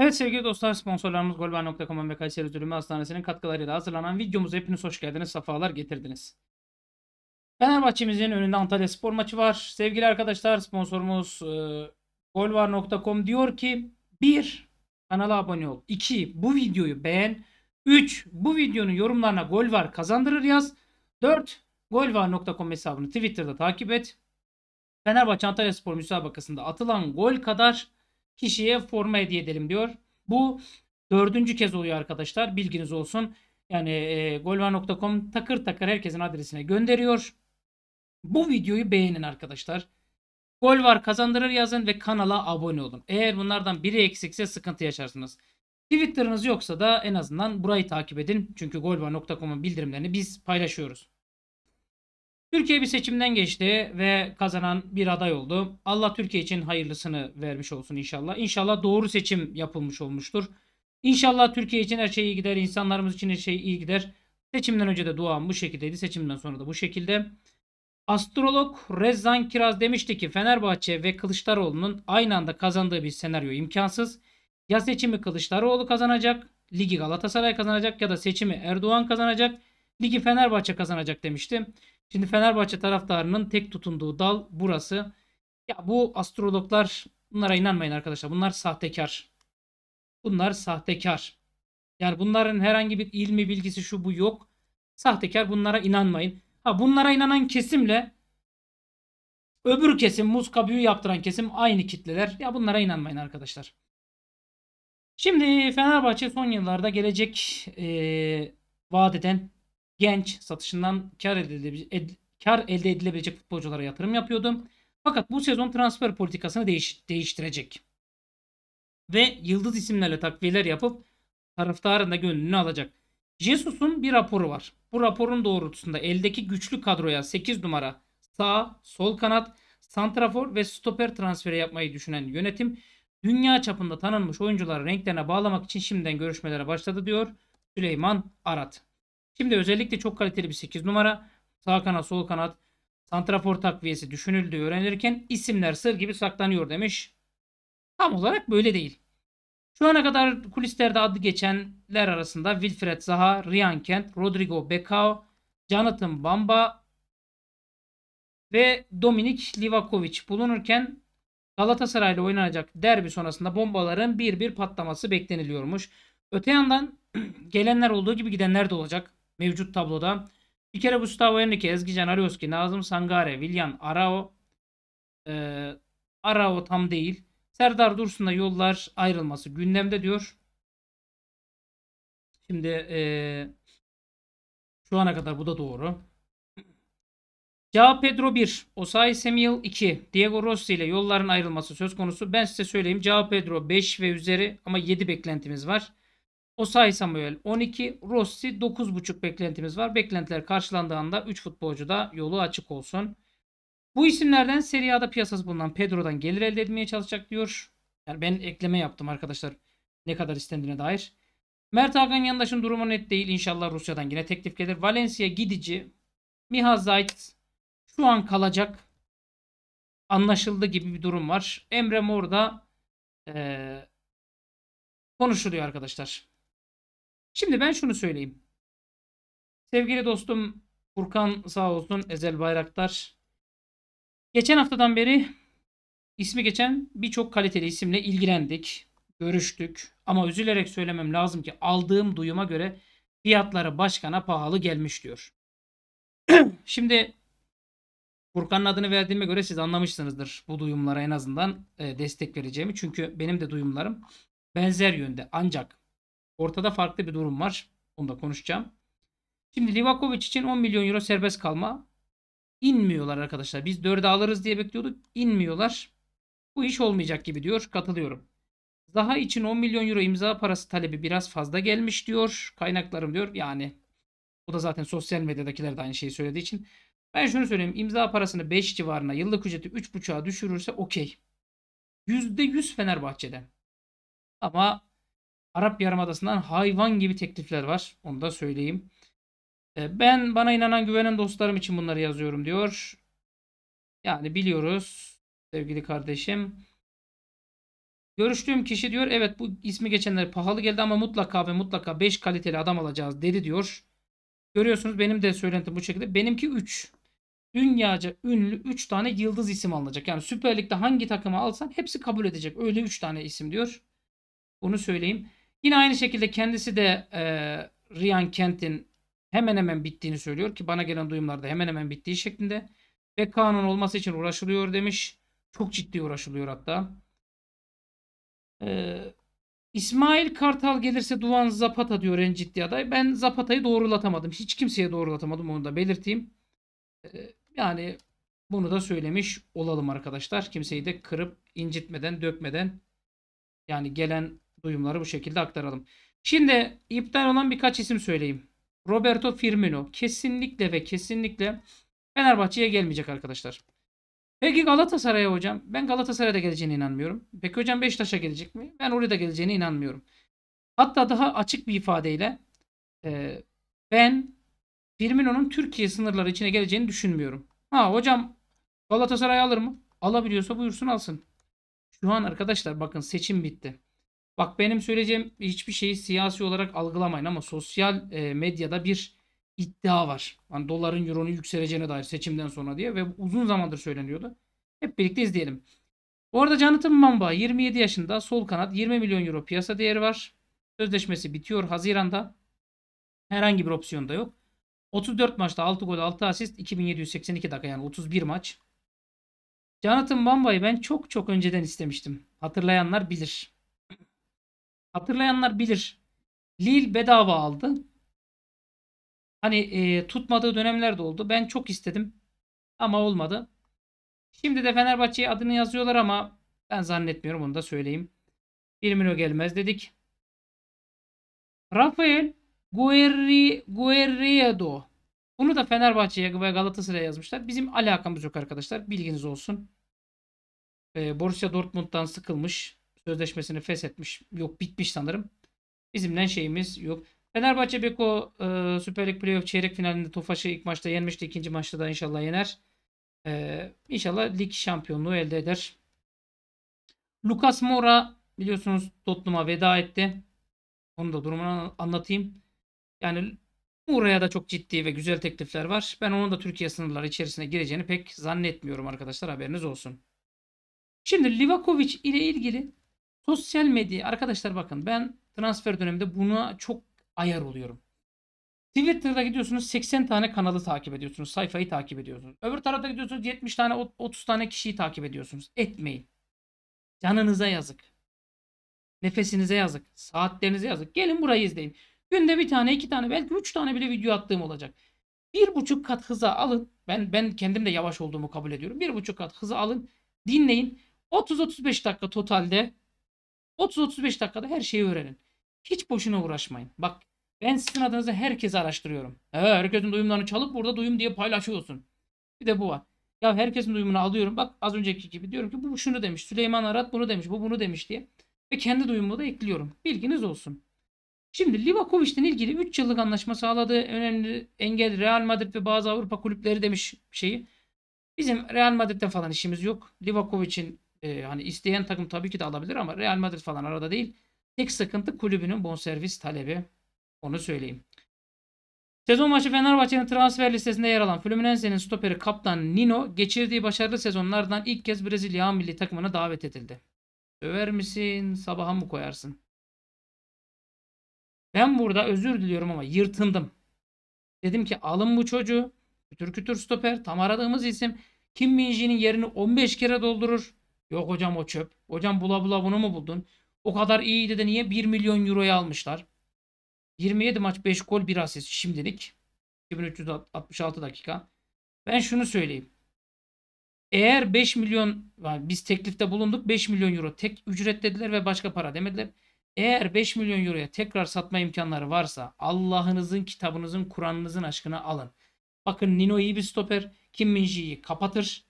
Evet sevgili dostlar sponsorlarımız golban.com ve Kayseri Üzülümü Hastanesi'nin katkılarıyla hazırlanan videomuza hepiniz hoş geldiniz, sefalar getirdiniz. Fenerbahçe'mizin önünde Antalya Spor maçı var. Sevgili arkadaşlar sponsorumuz e, golvar.com diyor ki 1. Kanala abone ol. 2. Bu videoyu beğen. 3. Bu videonun yorumlarına golvar kazandırır yaz. 4. golvar.com hesabını Twitter'da takip et. Fenerbahçe Antalya Spor müsabakasında atılan gol kadar kişiye forma hediye edelim diyor. Bu dördüncü kez oluyor arkadaşlar. Bilginiz olsun. Yani e, golva.com takır takır herkesin adresine gönderiyor. Bu videoyu beğenin arkadaşlar. Gol var kazandırır yazın ve kanala abone olun. Eğer bunlardan biri eksikse sıkıntı yaşarsınız. Twitter'ınız yoksa da en azından burayı takip edin. Çünkü golvar.com'un bildirimlerini biz paylaşıyoruz. Türkiye bir seçimden geçti ve kazanan bir aday oldu. Allah Türkiye için hayırlısını vermiş olsun inşallah. İnşallah doğru seçim yapılmış olmuştur. İnşallah Türkiye için her şey iyi gider. insanlarımız için her şey iyi gider. Seçimden önce de duam bu şekildeydi. Seçimden sonra da bu şekilde. Astrolog Rezan Kiraz demişti ki Fenerbahçe ve Kılıçdaroğlu'nun aynı anda kazandığı bir senaryo imkansız. Ya seçimi Kılıçdaroğlu kazanacak, ligi Galatasaray kazanacak ya da seçimi Erdoğan kazanacak, ligi Fenerbahçe kazanacak demişti. Şimdi Fenerbahçe taraftarının tek tutunduğu dal burası. Ya bu astrologlar bunlara inanmayın arkadaşlar. Bunlar sahtekar. Bunlar sahtekar. Yani bunların herhangi bir ilmi bilgisi şu bu yok. Sahtekar bunlara inanmayın. Ha bunlara inanan kesimle öbür kesim muska büyü yaptıran kesim aynı kitleler. Ya bunlara inanmayın arkadaşlar. Şimdi Fenerbahçe son yıllarda gelecek e, vaat genç satışından kar elde, edilebilecek, kar elde edilebilecek futbolculara yatırım yapıyordu. Fakat bu sezon transfer politikasını değiş, değiştirecek. Ve yıldız isimlerle takviyeler yapıp taraftarın da gönlünü alacak. Jesus'un bir raporu var. Bu raporun doğrultusunda eldeki güçlü kadroya 8 numara sağ, sol kanat, santrafor ve stoper transferi yapmayı düşünen yönetim dünya çapında tanınmış oyuncuları renklerine bağlamak için şimdiden görüşmelere başladı diyor Süleyman Arat. Şimdi özellikle çok kaliteli bir 8 numara. Sağ kanat, sol kanat, santrafor takviyesi düşünüldüğü öğrenirken isimler sır gibi saklanıyor demiş. Tam olarak böyle değil. Şu ana kadar kulislerde adı geçenler arasında Wilfred Zaha, Ryan Kent, Rodrigo Becao, Jonathan Bamba ve Dominik Livakovic bulunurken Galatasaray ile oynanacak derbi sonrasında bombaların bir bir patlaması bekleniliyormuş. Öte yandan gelenler olduğu gibi gidenler de olacak mevcut tabloda. Bir kere Gustavo Henrique, Ezgican Arioski, Nazım Sangare, Vilyan Arao. E, Arao tam değil. Serdar Dursun'la yollar ayrılması gündemde diyor. Şimdi e, şu ana kadar bu da doğru. Cao Pedro 1, Osayi Semil 2, Diego Rossi ile yolların ayrılması söz konusu. Ben size söyleyeyim Cao Pedro 5 ve üzeri ama 7 beklentimiz var. Osayi Samuel 12, Rossi 9.5 beklentimiz var. Beklentiler karşılandığında 3 futbolcu da yolu açık olsun. Bu isimlerden Serie A'da piyasası bulunan Pedro'dan gelir elde etmeye çalışacak diyor. Yani ben ekleme yaptım arkadaşlar ne kadar istendiğine dair. Mert Hakan yandaşın durumu net değil. İnşallah Rusya'dan yine teklif gelir. Valencia gidici. Miha Zayt şu an kalacak. Anlaşıldı gibi bir durum var. Emre Mor da ee, konuşuluyor arkadaşlar. Şimdi ben şunu söyleyeyim. Sevgili dostum Furkan sağ olsun Ezel Bayraktar. Geçen haftadan beri ismi geçen birçok kaliteli isimle ilgilendik, görüştük. Ama üzülerek söylemem lazım ki aldığım duyuma göre fiyatları başkana pahalı gelmiş diyor. Şimdi Furkan'ın adını verdiğime göre siz anlamışsınızdır bu duyumlara en azından e, destek vereceğimi. Çünkü benim de duyumlarım benzer yönde. Ancak Ortada farklı bir durum var. Onu da konuşacağım. Şimdi Livakovic için 10 milyon euro serbest kalma. İnmiyorlar arkadaşlar. Biz 4'e alırız diye bekliyorduk. İnmiyorlar. Bu iş olmayacak gibi diyor. Katılıyorum. Zaha için 10 milyon euro imza parası talebi biraz fazla gelmiş diyor. Kaynaklarım diyor. Yani o da zaten sosyal medyadakiler de aynı şeyi söylediği için. Ben şunu söyleyeyim. imza parasını 5 civarına yıllık ücreti 3.5'a düşürürse okey. %100 Fenerbahçe'den. Ama Arap Yarımadası'ndan hayvan gibi teklifler var. Onu da söyleyeyim. E, ben bana inanan güvenen dostlarım için bunları yazıyorum diyor. Yani biliyoruz sevgili kardeşim. Görüştüğüm kişi diyor evet bu ismi geçenler pahalı geldi ama mutlaka ve mutlaka 5 kaliteli adam alacağız dedi diyor. Görüyorsunuz benim de söylentim bu şekilde. Benimki 3. Dünyaca ünlü 3 tane yıldız isim alınacak. Yani Süper Lig'de hangi takımı alsan hepsi kabul edecek. Öyle 3 tane isim diyor. Bunu söyleyeyim. Yine aynı şekilde kendisi de e, Ryan Kent'in hemen hemen bittiğini söylüyor ki bana gelen duyumlarda hemen hemen bittiği şeklinde. Ve kanun olması için uğraşılıyor demiş. Çok ciddi uğraşılıyor hatta. Ee, İsmail Kartal gelirse Duvan Zapata diyor en ciddi aday. Ben Zapata'yı doğrulatamadım. Hiç kimseye doğrulatamadım onu da belirteyim. Ee, yani bunu da söylemiş olalım arkadaşlar. Kimseyi de kırıp incitmeden dökmeden yani gelen Duyumları bu şekilde aktaralım. Şimdi iptal olan birkaç isim söyleyeyim. Roberto Firmino kesinlikle ve kesinlikle Fenerbahçe'ye gelmeyecek arkadaşlar. Peki Galatasaray'a hocam. Ben Galatasaray'da geleceğine inanmıyorum. Peki hocam Beşiktaş'a gelecek mi? Ben oraya da geleceğine inanmıyorum. Hatta daha açık bir ifadeyle e, ben Firmino'nun Türkiye sınırları içine geleceğini düşünmüyorum. Ha hocam Galatasaray alır mı? Alabiliyorsa buyursun alsın. Şu an arkadaşlar bakın seçim bitti. Bak benim söyleyeceğim hiçbir şeyi siyasi olarak algılamayın ama sosyal e, medyada bir iddia var. Hani doların euronun yükseleceğine dair seçimden sonra diye ve uzun zamandır söyleniyordu. Hep birlikte izleyelim. Bu arada Jonathan Mamba 27 yaşında sol kanat 20 milyon euro piyasa değeri var. Sözleşmesi bitiyor Haziran'da. Herhangi bir opsiyon da yok. 34 maçta 6 gol 6 asist 2782 dakika yani 31 maç. Jonathan Mamba'yı ben çok çok önceden istemiştim. Hatırlayanlar bilir. Hatırlayanlar bilir. Lille bedava aldı. Hani e, tutmadığı dönemler de oldu. Ben çok istedim ama olmadı. Şimdi de Fenerbahçe'ye adını yazıyorlar ama ben zannetmiyorum onu da söyleyeyim. 1 milyon gelmez dedik. Rafael Guerri, Guerriedo. Bunu da Fenerbahçe'ye ve Galatasaray'a yazmışlar. Bizim alakamız yok arkadaşlar. Bilginiz olsun. E, Borussia Dortmund'dan sıkılmış sözleşmesini feshetmiş. Yok bitmiş sanırım. Bizimle şeyimiz yok. Fenerbahçe Beko e, Süper Lig Playoff çeyrek finalinde Tofaş'ı ilk maçta yenmişti. ikinci maçta da inşallah yener. E, inşallah lig şampiyonluğu elde eder. Lucas Moura biliyorsunuz Tottenham'a veda etti. Onu da durumunu anlatayım. Yani Moura'ya da çok ciddi ve güzel teklifler var. Ben onun da Türkiye sınırları içerisine gireceğini pek zannetmiyorum arkadaşlar haberiniz olsun. Şimdi Livakovic ile ilgili Sosyal medya arkadaşlar bakın ben transfer döneminde buna çok ayar oluyorum. Twitter'da gidiyorsunuz 80 tane kanalı takip ediyorsunuz. Sayfayı takip ediyorsunuz. Öbür tarafta gidiyorsunuz 70 tane 30 tane kişiyi takip ediyorsunuz. Etmeyin. Canınıza yazık. Nefesinize yazık. Saatlerinize yazık. Gelin burayı izleyin. Günde bir tane, iki tane, belki üç tane bile video attığım olacak. Bir buçuk kat hıza alın. Ben ben kendim de yavaş olduğumu kabul ediyorum. Bir buçuk kat hıza alın. Dinleyin. 30-35 dakika totalde 30-35 dakikada her şeyi öğrenin. Hiç boşuna uğraşmayın. Bak ben sizin adınıza herkesi araştırıyorum. He, herkesin duyumlarını çalıp burada duyum diye paylaşıyorsun. Bir de bu var. Ya herkesin duyumunu alıyorum. Bak az önceki gibi diyorum ki bu şunu demiş. Süleyman Arat bunu demiş. Bu bunu demiş diye. Ve kendi duyumumu da ekliyorum. Bilginiz olsun. Şimdi Livakovic'den ilgili 3 yıllık anlaşma sağladığı önemli engel Real Madrid ve bazı Avrupa kulüpleri demiş şeyi. Bizim Real Madrid'de falan işimiz yok. Livakovic'in e, hani isteyen takım tabii ki de alabilir ama Real Madrid falan arada değil. Tek sıkıntı kulübünün bonservis talebi. Onu söyleyeyim. Sezon başı Fenerbahçe'nin transfer listesinde yer alan Fluminense'nin stoperi kaptan Nino geçirdiği başarılı sezonlardan ilk kez Brezilya milli takımına davet edildi. Över misin sabaha mı koyarsın? Ben burada özür diliyorum ama yırtındım. Dedim ki alın bu çocuğu. Kütür kütür stoper tam aradığımız isim. Kim Minji'nin yerini 15 kere doldurur. Yok hocam o çöp. Hocam bula bula bunu mu buldun? O kadar iyiydi de niye 1 milyon euroya almışlar? 27 maç 5 gol 1 asist şimdilik. 2366 dakika. Ben şunu söyleyeyim. Eğer 5 milyon yani biz teklifte bulunduk 5 milyon euro tek ücret dediler ve başka para demediler. Eğer 5 milyon euroya tekrar satma imkanları varsa Allah'ınızın kitabınızın Kur'an'ınızın aşkına alın. Bakın Nino iyi bir stoper. Kim Minji'yi kapatır.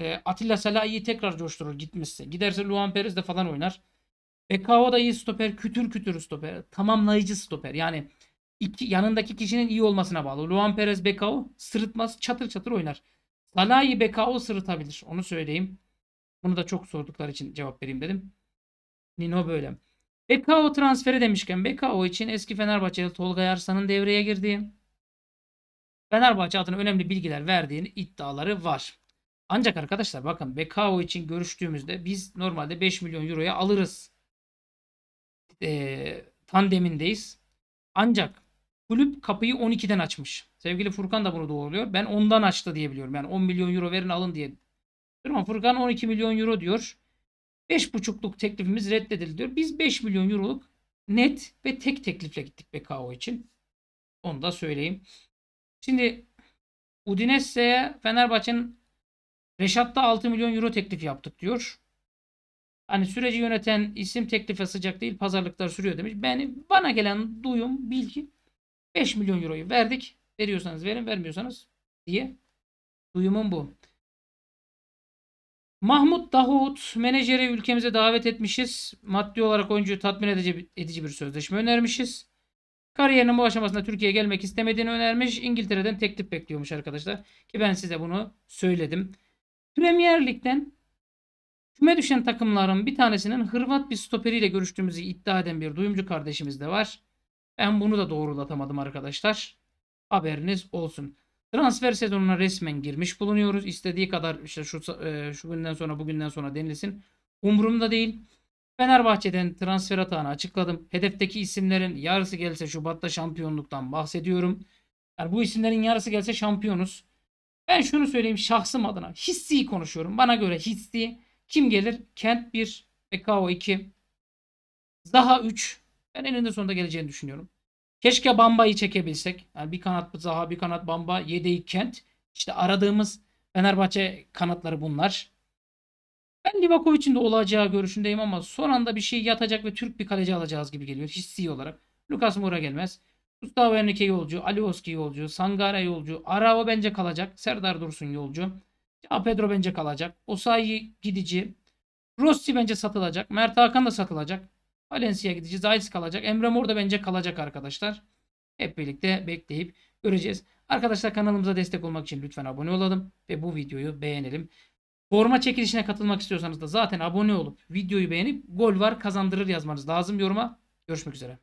E, Atilla Salahi'yi tekrar coşturur gitmişse. Giderse Luan Perez de falan oynar. Bekao da iyi stoper. Kütür kütür stoper. Tamamlayıcı stoper. Yani iki, yanındaki kişinin iyi olmasına bağlı. Luan Perez Bekao sırıtmaz. Çatır çatır oynar. Salahi Bekao sırıtabilir. Onu söyleyeyim. Bunu da çok sordukları için cevap vereyim dedim. Nino böyle. Bekao transferi demişken Bekao için eski Fenerbahçe'de Tolga Yarsan'ın devreye girdiği Fenerbahçe adına önemli bilgiler verdiğini iddiaları var. Ancak arkadaşlar bakın Bekao için görüştüğümüzde biz normalde 5 milyon euroya alırız. E, tandemindeyiz. Ancak kulüp kapıyı 12'den açmış. Sevgili Furkan da bunu doğruluyor. Ben 10'dan açtı diyebiliyorum. Yani 10 milyon euro verin alın diye. Ama Furkan 12 milyon euro diyor. 5,5'luk teklifimiz reddedildi diyor. Biz 5 milyon euroluk net ve tek teklifle gittik BKO için. Onu da söyleyeyim. Şimdi Udinese'ye Fenerbahçe'nin Reşat'ta 6 milyon euro teklif yaptık diyor. Hani süreci yöneten isim teklife sıcak değil pazarlıklar sürüyor demiş. Beni bana gelen duyum bilgi 5 milyon euroyu verdik. Veriyorsanız verin vermiyorsanız diye duyumum bu. Mahmut Davut menajeri ülkemize davet etmişiz. Maddi olarak oyuncuyu tatmin edici, edici bir sözleşme önermişiz. Kariyerinin bu aşamasında Türkiye'ye gelmek istemediğini önermiş. İngiltere'den teklif bekliyormuş arkadaşlar. Ki ben size bunu söyledim. Premier Lig'den küme düşen takımların bir tanesinin Hırvat bir stoperiyle görüştüğümüzü iddia eden bir duyumcu kardeşimiz de var. Ben bunu da doğrulatamadım arkadaşlar. Haberiniz olsun. Transfer sezonuna resmen girmiş bulunuyoruz. İstediği kadar işte şu, e, şu günden sonra bugünden sonra denilsin. Umurumda değil. Fenerbahçe'den transfer atağını açıkladım. Hedefteki isimlerin yarısı gelse Şubat'ta şampiyonluktan bahsediyorum. Yani bu isimlerin yarısı gelse şampiyonuz. Ben şunu söyleyeyim şahsım adına. Hissi konuşuyorum. Bana göre hissi kim gelir? Kent 1 ve KO 2. Zaha 3. Ben eninde sonunda geleceğini düşünüyorum. Keşke Bamba'yı çekebilsek. Yani bir kanat Zaha, bir kanat Bamba, yedeği Kent. İşte aradığımız Fenerbahçe kanatları bunlar. Ben Livakov için de olacağı görüşündeyim ama son anda bir şey yatacak ve Türk bir kaleci alacağız gibi geliyor hissi olarak. Lucas Moura gelmez. Gustavo Henrique yolcu, Alioski yolcu, Sangare yolcu, Arao bence kalacak, Serdar Dursun yolcu. Ya Pedro bence kalacak. Osayi gidici. Rossi bence satılacak. Mert Hakan da satılacak. Valencia gidici. Zayis kalacak. Emre Mor da bence kalacak arkadaşlar. Hep birlikte bekleyip göreceğiz. Arkadaşlar kanalımıza destek olmak için lütfen abone olalım ve bu videoyu beğenelim. Forma çekilişine katılmak istiyorsanız da zaten abone olup videoyu beğenip gol var kazandırır yazmanız lazım yoruma. Görüşmek üzere.